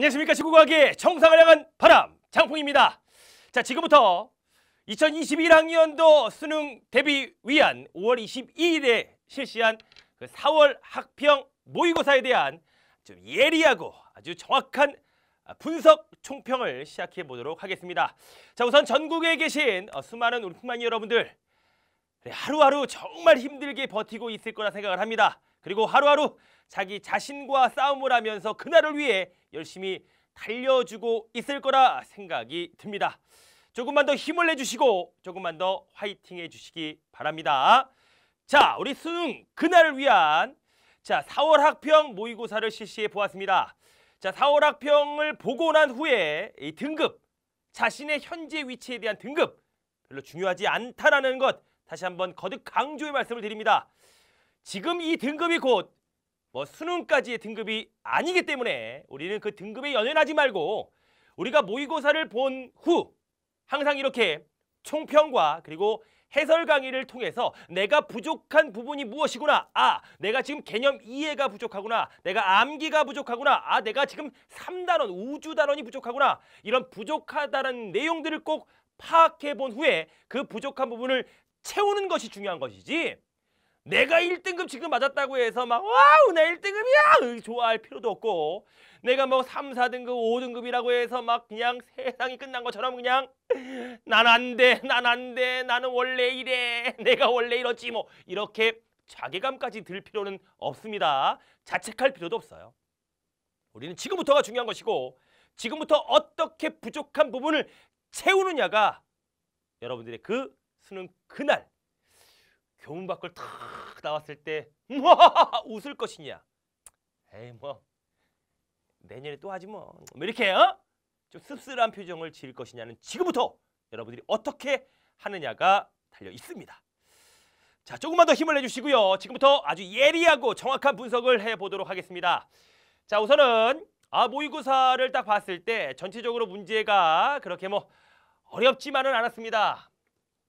안녕하십니까 지구과학의 정상을 향한 바람 장풍입니다 자 지금부터 2021학년도 수능 대비 위한 5월 22일에 실시한 그 4월 학평 모의고사에 대한 좀 예리하고 아주 정확한 분석 총평을 시작해 보도록 하겠습니다 자 우선 전국에 계신 수많은 우리 풍만이 여러분들 네, 하루하루 정말 힘들게 버티고 있을 거라 생각을 합니다 그리고 하루하루 자기 자신과 싸움을 하면서 그날을 위해 열심히 달려주고 있을 거라 생각이 듭니다. 조금만 더 힘을 내주시고 조금만 더 화이팅 해주시기 바랍니다. 자, 우리 수능 그날을 위한 자 4월 학평 모의고사를 실시해 보았습니다. 자 4월 학평을 보고 난 후에 이 등급, 자신의 현재 위치에 대한 등급 별로 중요하지 않다라는 것 다시 한번 거듭 강조의 말씀을 드립니다. 지금 이 등급이 곧뭐 수능까지의 등급이 아니기 때문에 우리는 그 등급에 연연하지 말고 우리가 모의고사를 본 후 항상 이렇게 총평과 그리고 해설 강의를 통해서 내가 부족한 부분이 무엇이구나 아 내가 지금 개념 이해가 부족하구나 내가 암기가 부족하구나 아 내가 지금 3단원 우주단원이 부족하구나 이런 부족하다는 내용들을 꼭 파악해 본 후에 그 부족한 부분을 채우는 것이 중요한 것이지 내가 1등급 지금 맞았다고 해서 막 와우 나 1등급이야 좋아할 필요도 없고 내가 뭐 3, 4등급, 5등급이라고 해서 막 그냥 세상이 끝난 것처럼 그냥 난 안 돼, 난 안 돼, 나는 원래 이래, 내가 원래 이렇지 뭐 이렇게 자괴감까지 들 필요는 없습니다. 자책할 필요도 없어요. 우리는 지금부터가 중요한 것이고 지금부터 어떻게 부족한 부분을 채우느냐가 여러분들의 그 수능 그날 교문 밖을 탁 나왔을 때 웃을 것이냐? 에이 뭐 내년에 또 하지 뭐. 뭐. 이렇게 어? 좀 씁쓸한 표정을 지을 것이냐는 지금부터 여러분들이 어떻게 하느냐가 달려 있습니다. 자, 조금만 더 힘을 내주시고요. 지금부터 아주 예리하고 정확한 분석을 해보도록 하겠습니다. 자, 우선은 아 모의고사를 딱 봤을 때 전체적으로 문제가 그렇게 뭐 어렵지만은 않았습니다.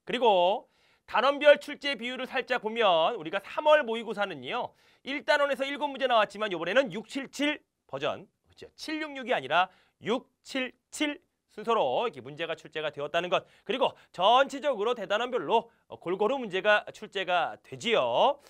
그리고 단원별 출제 비율을 살짝 보면 우리가 3월 모의고사는요. 1단원에서 7문제 나왔지만 이번에는 677 버전, 그렇죠? 766이 아니라 677 순서로 이렇게 문제가 출제가 되었다는 것. 그리고 전체적으로 대단원별로 어, 골고루 문제가 출제가 되지요.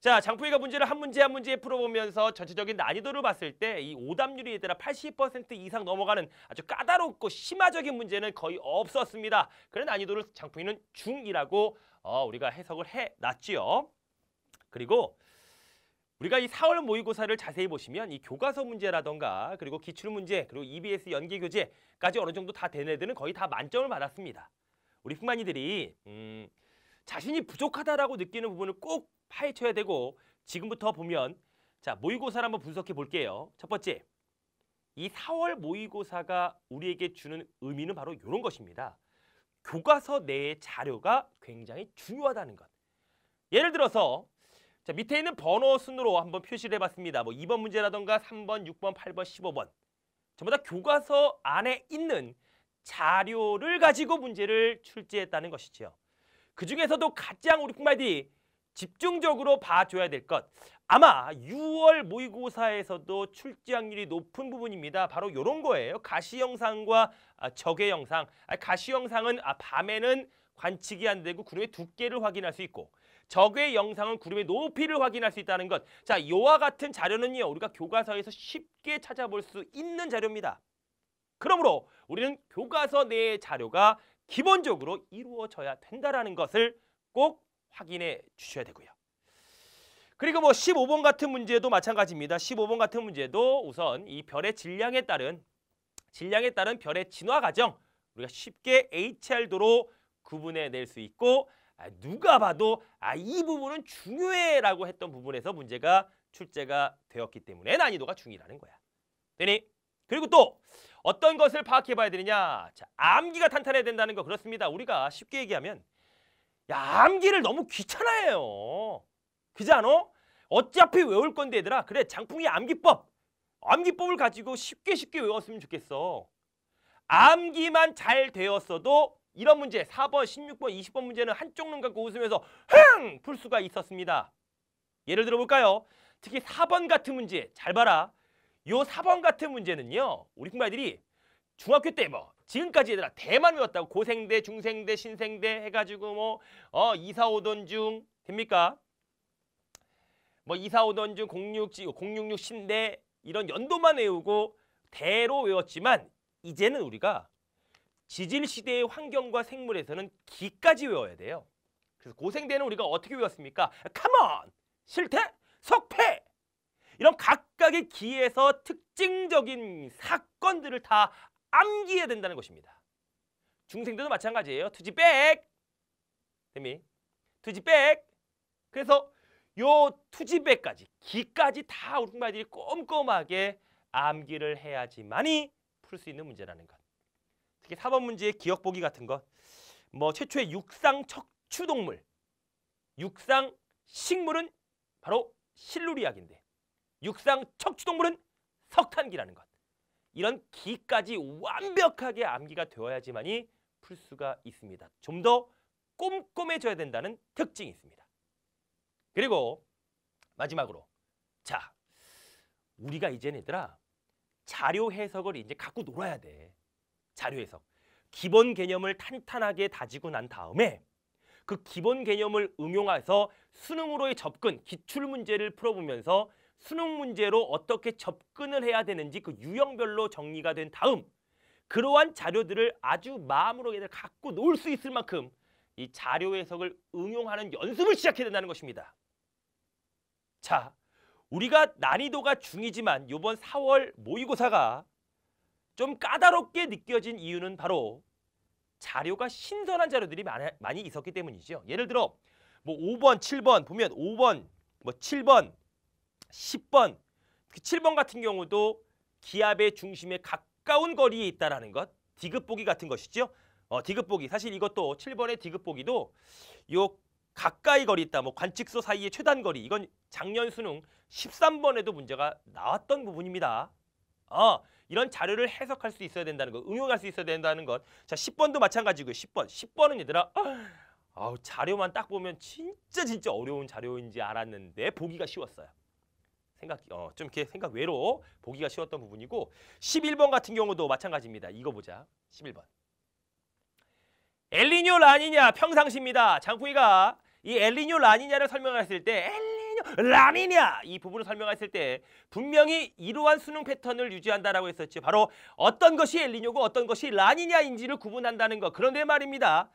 자, 장풍이가 문제를 한 문제 한 문제 풀어보면서 전체적인 난이도를 봤을 때 이 오답률이 얘들아 80% 이상 넘어가는 아주 까다롭고 심화적인 문제는 거의 없었습니다. 그런 난이도를 장풍이는 중이라고 어, 우리가 해석을 해놨지요. 그리고 우리가 이 4월 모의고사를 자세히 보시면 이 교과서 문제라던가 그리고 기출문제 그리고 EBS 연계교재까지 어느 정도 다 된 애들은 거의 다 만점을 받았습니다. 우리 흑만이들이 음, 자신이 부족하다라고 느끼는 부분을 꼭 파헤쳐야 되고 지금부터 보면 자 모의고사를 한번 분석해 볼게요. 첫 번째, 이 4월 모의고사가 우리에게 주는 의미는 바로 이런 것입니다. 교과서 내의 자료가 굉장히 중요하다는 것. 예를 들어서 자, 밑에 있는 번호 순으로 한번 표시를 해봤습니다. 뭐 2번 문제라던가 3번, 6번, 8번, 15번. 전부 다 교과서 안에 있는 자료를 가지고 문제를 출제했다는 것이지요. 그중에서도 가장 우리 말들이 집중적으로 봐줘야 될 것. 아마 6월 모의고사에서도 출제 확률이 높은 부분입니다. 바로 이런 거예요. 가시 영상과 아, 적외 영상. 아, 가시 영상은 아, 밤에는 관측이 안 되고 구름의 두께를 확인할 수 있고 적외 영상은 구름의 높이를 확인할 수 있다는 것. 자, 이와 같은 자료는요. 우리가 교과서에서 쉽게 찾아볼 수 있는 자료입니다. 그러므로 우리는 교과서 내의 자료가 기본적으로 이루어져야 된다는 것을 꼭 확인해 주셔야 되고요. 그리고 뭐 15번 같은 문제도 마찬가지입니다. 15번 같은 문제도 우선 이 별의 질량에 따른 질량에 따른 별의 진화 과정 우리가 쉽게 HR도로 구분해 낼 수 있고 아, 누가 봐도 아 이 부분은 중요해라고 했던 부분에서 문제가 출제가 되었기 때문에 난이도가 중이라는 거야. 되니? 그리고 또 어떤 것을 파악해 봐야 되느냐? 자, 암기가 탄탄해야 된다는 거 그렇습니다. 우리가 쉽게 얘기하면 야, 암기를 너무 귀찮아해요. 그지 않어? 어차피 외울 건데 얘들아. 그래, 장풍이 암기법. 암기법을 가지고 쉽게 쉽게 외웠으면 좋겠어. 암기만 잘 되었어도 이런 문제 4번, 16번, 20번 문제는 한쪽 눈 감고 웃으면서 흥! 풀 수가 있었습니다. 예를 들어볼까요? 특히 4번 같은 문제 잘 봐라. 요 4번 같은 문제는요. 우리 풍부아이들이 중학교 때 뭐 지금까지 얘들아 대만 외웠다고 고생대, 중생대, 신생대 해가지고 뭐 어, 이사 오던중 됩니까? 뭐 이사 오던중 06, 066 신대 이런 연도만 외우고 대로 외웠지만 이제는 우리가 지질시대의 환경과 생물에서는 기까지 외워야 돼요. 그래서 고생대는 우리가 어떻게 외웠습니까? 컴온! 실태! 석패! 이런 각각의 기에서 특징적인 사건들을 다 암기해야 된다는 것입니다. 중생들도 마찬가지예요. 투지백! 대미. 투지백! 그래서 요 투지백까지, 기까지 다 우리 말들이 꼼꼼하게 암기를 해야지만이 풀 수 있는 문제라는 것. 특히 4번 문제의 기억 보기 같은 것. 뭐 최초의 육상 척추동물, 육상 식물은 바로 실루리약인데 육상 척추동물은 석탄기라는 것. 이런 기까지 완벽하게 암기가 되어야지만이 풀 수가 있습니다. 좀 더 꼼꼼해져야 된다는 특징이 있습니다. 그리고 마지막으로 자 우리가 이제 얘들아 자료 해석을 이제 갖고 놀아야 돼. 자료 해석. 기본 개념을 탄탄하게 다지고 난 다음에 그 기본 개념을 응용해서 수능으로의 접근, 기출 문제를 풀어보면서 수능 문제로 어떻게 접근을 해야 되는지 그 유형별로 정리가 된 다음 그러한 자료들을 아주 마음으로 얘들 갖고 놓을 수 있을 만큼 이 자료 해석을 응용하는 연습을 시작해야 된다는 것입니다. 자, 우리가 난이도가 중이지만 이번 4월 모의고사가 좀 까다롭게 느껴진 이유는 바로 자료가 신선한 자료들이 많이 있었기 때문이죠. 예를 들어 뭐 5번, 7번 보면 5번, 뭐 7번, 10번, 7번 같은 경우도 기압의 중심에 가까운 거리에 있다라는 것, 디귿보기 같은 것이죠. 어, 디귿보기. 사실 이것도 7번의 디귿보기도 요 가까이 거리 있다, 뭐 관측소 사이의 최단 거리. 이건 작년 수능 13번에도 문제가 나왔던 부분입니다. 어, 이런 자료를 해석할 수 있어야 된다는 것, 응용할 수 있어야 된다는 것. 자, 10번도 마찬가지고요. 10번. 10번은 얘들아, 어, 자료만 딱 보면 진짜 진짜 어려운 자료인지 알았는데 보기가 쉬웠어요. 생각 어, 좀 이렇게 생각 외로 보기가 쉬웠던 부분이고 11번 같은 경우도 마찬가지입니다. 이거 보자. 11번. 엘리뇨 라니냐 평상시입니다. 장풍이가 이 엘리뇨 라니냐를 설명했을 때 엘리뇨 라니냐 이 부분을 설명했을 때 분명히 이러한 수능 패턴을 유지한다라고 했었죠. 바로 어떤 것이 엘리뇨고 어떤 것이 라니냐인지를 구분한다는 것. 그런데 말입니다.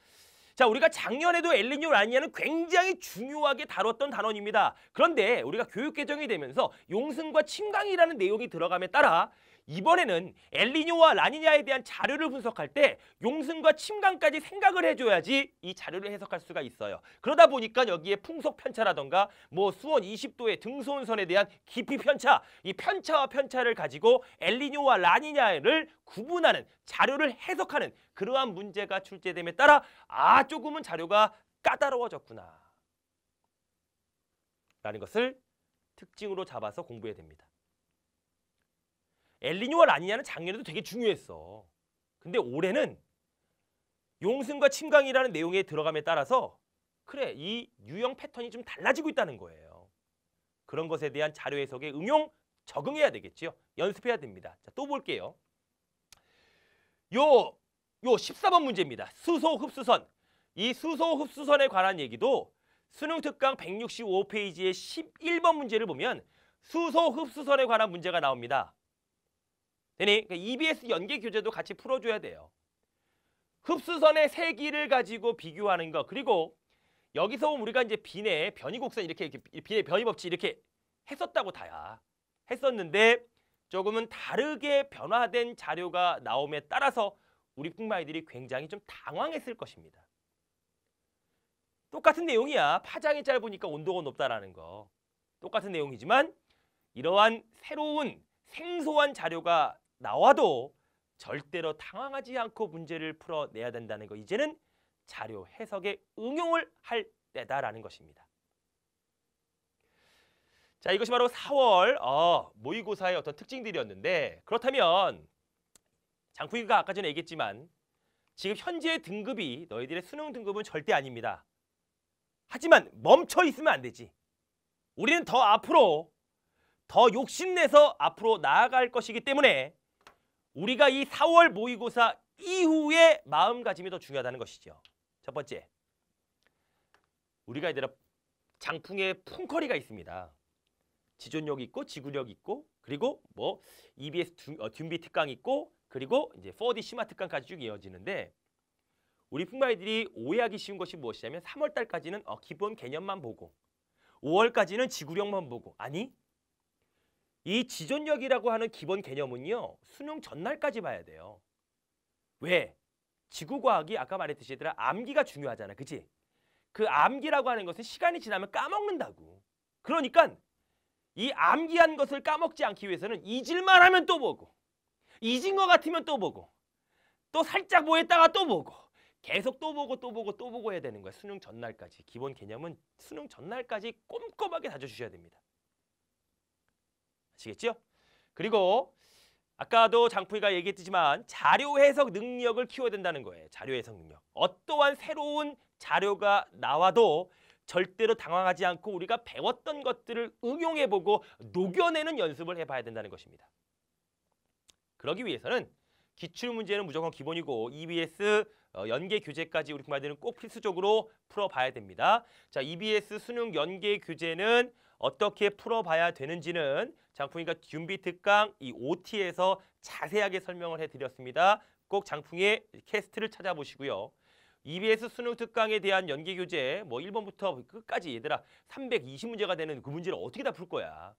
자, 우리가 작년에도 엘리뇨 라니아는 굉장히 중요하게 다뤘던 단원입니다. 그런데 우리가 교육 개정이 되면서 용승과 침강이라는 내용이 들어감에 따라 이번에는 엘리뇨와 라니냐에 대한 자료를 분석할 때 용승과 침강까지 생각을 해줘야지 이 자료를 해석할 수가 있어요. 그러다 보니까 여기에 풍속 편차라던가 뭐 수온 20도의 등소온선에 대한 깊이 편차 이 편차와 편차를 가지고 엘리뇨와 라니냐를 구분하는 자료를 해석하는 그러한 문제가 출제됨에 따라 아 조금은 자료가 까다로워졌구나 라는 것을 특징으로 잡아서 공부해야 됩니다. 엘리뇨와 라니냐는 작년에도 되게 중요했어. 근데 올해는 용승과 침강이라는 내용에 들어감에 따라서 그래 이 유형 패턴이 좀 달라지고 있다는 거예요. 그런 것에 대한 자료 해석에 응용 적응해야 되겠지요. 연습해야 됩니다. 자, 또 볼게요. 요, 요 14번 문제입니다. 수소 흡수선. 이 수소 흡수선에 관한 얘기도 수능 특강 165페이지의 11번 문제를 보면 수소 흡수선에 관한 문제가 나옵니다. 되니? 그러 그러니까 EBS 연계 교재도 같이 풀어줘야 돼요. 흡수선의 세기를 가지고 비교하는 거 그리고 여기서 우리가 이제 비내 변이 곡선 이렇게, 이렇 변이 법칙 이렇게 했었다고 다야 했었는데 조금은 다르게 변화된 자료가 나옴에 따라서 우리 흑마이들이 굉장히 좀 당황했을 것입니다. 똑같은 내용이야. 파장이 짧으니까 온도가 높다라는 거. 똑같은 내용이지만 이러한 새로운 생소한 자료가 나와도 절대로 당황하지 않고 문제를 풀어내야 된다는 거. 이제는 자료 해석에 응용을 할 때다라는 것입니다. 자, 이것이 바로 4월 어, 모의고사의 어떤 특징들이었는데 그렇다면 장풍이가 아까 전에 얘기했지만 지금 현재의 등급이 너희들의 수능 등급은 절대 아닙니다. 하지만 멈춰 있으면 안 되지. 우리는 더 앞으로 더 욕심내서 앞으로 나아갈 것이기 때문에 우리가 이 4월 모의고사 이후의 마음가짐이 더 중요하다는 것이죠. 첫 번째, 우리가 얘들아 장풍에 풍거리가 있습니다. 지존력 있고 지구력 있고 그리고 뭐 EBS 듀, 어, 비 특강 있고 그리고 이제 4D 심화 특강까지 쭉 이어지는데 우리 풍마이들이 오해하기 쉬운 것이 무엇이냐면 3월달까지는 어, 기본 개념만 보고 5월까지는 지구력만 보고 아니 이 지존력이라고 하는 기본 개념은요. 수능 전날까지 봐야 돼요. 왜? 지구과학이 아까 말했듯이 얘들아 암기가 중요하잖아. 그치? 그 암기라고 하는 것은 시간이 지나면 까먹는다고. 그러니까 이 암기한 것을 까먹지 않기 위해서는 잊을만 하면 또 보고 잊은 것 같으면 또 보고 또 살짝 뭐 했다가 또 보고 계속 또 보고 또 보고 또 보고 해야 되는 거야. 수능 전날까지. 기본 개념은 수능 전날까지 꼼꼼하게 다져주셔야 됩니다. 아시겠죠? 그리고 아까도 장풀이가 얘기했지만 자료 해석 능력을 키워야 된다는 거예요. 자료 해석 능력. 어떠한 새로운 자료가 나와도 절대로 당황하지 않고 우리가 배웠던 것들을 응용해보고 녹여내는 연습을 해봐야 된다는 것입니다. 그러기 위해서는 기출문제는 무조건 기본이고 EBS 어, 연계 교재까지 우리 말들은꼭 필수적으로 풀어봐야 됩니다. 자, EBS 수능 연계 교재는 어떻게 풀어봐야 되는지는 장풍이가 준비 특강 이 OT에서 자세하게 설명을 해드렸습니다. 꼭 장풍의 캐스트를 찾아보시고요. EBS 수능 특강에 대한 연계 교재 뭐 1번부터 끝까지 얘들아 320문제가 되는 그 문제를 어떻게 다 풀 거야.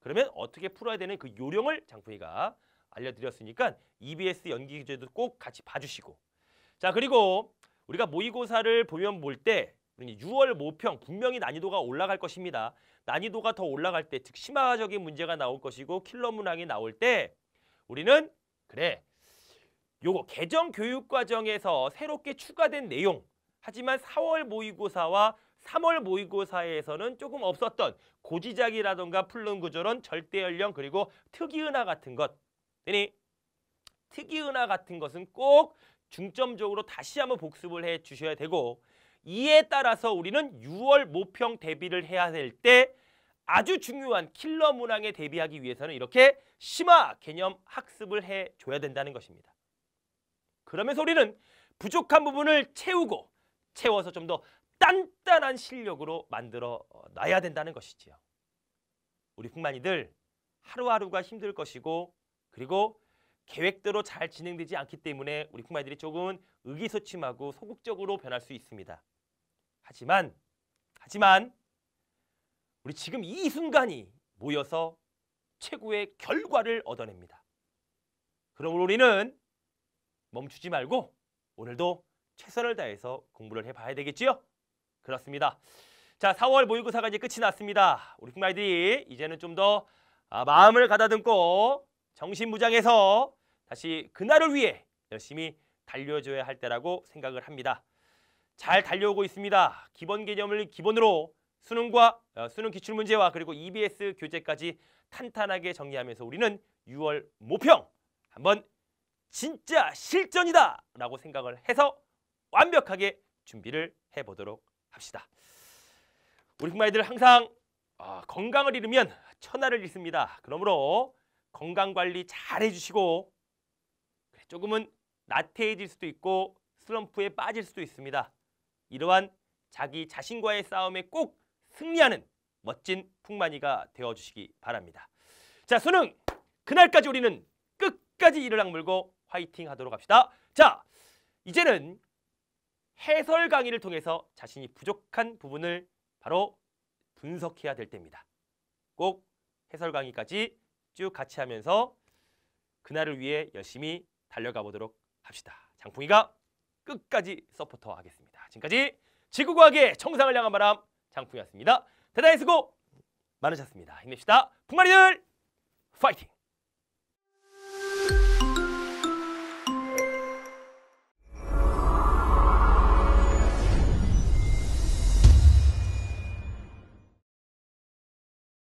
그러면 어떻게 풀어야 되는 그 요령을 장풍이가 알려드렸으니까 EBS 연기 교재도 꼭 같이 봐주시고 자 그리고 우리가 모의고사를 보면 볼때 그러니 6월 모평 분명히 난이도가 올라갈 것입니다. 난이도가 더 올라갈 때 즉 심화적인 문제가 나올 것이고 킬러 문항이 나올 때 우리는 그래 요거 개정 교육 과정에서 새롭게 추가된 내용 하지만 4월 모의고사와 3월 모의고사에서는 조금 없었던 고지작이라던가 풀른 구조론, 절대 연령 그리고 특이 은하 같은 것. 그니 특이 은하 같은 것은 꼭 중점적으로 다시 한번 복습을 해 주셔야 되고 이에 따라서 우리는 6월 모평 대비를 해야 될 때 아주 중요한 킬러 문항에 대비하기 위해서는 이렇게 심화 개념 학습을 해줘야 된다는 것입니다. 그러면서 우리는 부족한 부분을 채우고 채워서 좀 더 단단한 실력으로 만들어 놔야 된다는 것이지요. 우리 풍만이들 하루하루가 힘들 것이고 그리고 계획대로 잘 진행되지 않기 때문에 우리 풍마이들이 조금 의기소침하고 소극적으로 변할 수 있습니다. 하지만 하지만 우리 지금 이 순간이 모여서 최고의 결과를 얻어냅니다. 그러므로 우리는 멈추지 말고 오늘도 최선을 다해서 공부를 해봐야 되겠지요? 그렇습니다. 자, 4월 모의고사가 이제 끝이 났습니다. 우리 국마이들이 이제는 좀더 아, 마음을 가다듬고 정신무장해서 다시 그날을 위해 열심히 달려줘야 할 때라고 생각을 합니다. 잘 달려오고 있습니다. 기본 개념을 기본으로 수능과 어, 수능 기출 문제와 그리고 EBS 교재까지 탄탄하게 정리하면서 우리는 6월 모평 한번 진짜 실전이다 라고 생각을 해서 완벽하게 준비를 해보도록 합시다. 우리 부모님들 항상 아, 건강을 잃으면 천하를 잃습니다. 그러므로 건강관리 잘 해주시고 조금은 나태해질 수도 있고 슬럼프에 빠질 수도 있습니다. 이러한 자기 자신과의 싸움에 꼭 승리하는 멋진 풍만이가 되어주시기 바랍니다. 자 수능 그날까지 우리는 끝까지 이를 악물고 화이팅 하도록 합시다. 자 이제는 해설 강의를 통해서 자신이 부족한 부분을 바로 분석해야 될 때입니다. 꼭 해설 강의까지 쭉 같이 하면서 그날을 위해 열심히 달려가 보도록 합시다. 장풍이가 끝까지 서포터하겠습니다. 지금까지 지구과학의 정상을 향한 바람 장풍이었습니다. 대단히 수고 많으셨습니다. 힘내시다. 풍마리들 파이팅!